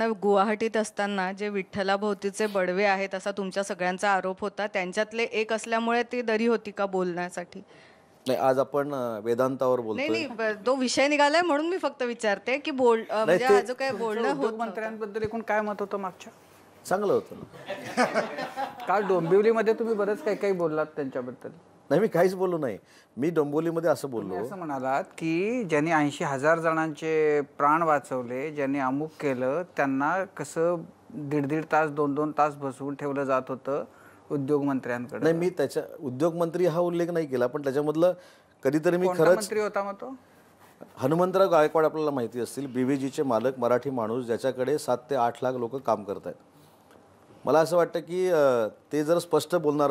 गुवाहाटीत असताना जे विठ्ठलाभोवतीचे बडवे आहेत असा तुमच्या सगळ्यांचा आरोप होता त्यांच्यातले एक असल्यामुळे ती दरी होती का बोलण्यासाठी नाही आज आपण वेदांतावर बोलतो नाही तो विषय निघालाय म्हणून मी फक्त विचारते की बोल म्हणजे आज काय बोलणं होत मंत्र्यांबद्दल एकूण काय मत होतं मागच्या चांगलं होतं काल डोंबिवलीमध्ये तुम्ही बरंच काही काही बोललात त्यांच्याबद्दल नाही मी काहीच बोललो नाही मी डोंबोलीमध्ये असं बोललो असं म्हणालात की ज्यांनी ऐंशी हजार जणांचे प्राण वाचवले ज्यांनी अमुक केलं त्यांना कसं दीड दीड तास दोन दोन तास बसवून ठेवलं जात होतं उद्योगमंत्र्यांकडे नाही मी त्याच्या उद्योगमंत्री हा उल्लेख नाही केला पण त्याच्यामधलं कधीतरी मी खरंच मंत्री होता मग हनुमंतराव गायकवाड आपल्याला माहिती असतील बीव्हीजीचे मालक मराठी माणूस ज्याच्याकडे सात ते आठ लाख लोक काम करत आहेत मला असं वाटतं की ते जर स्पष्ट बोलणार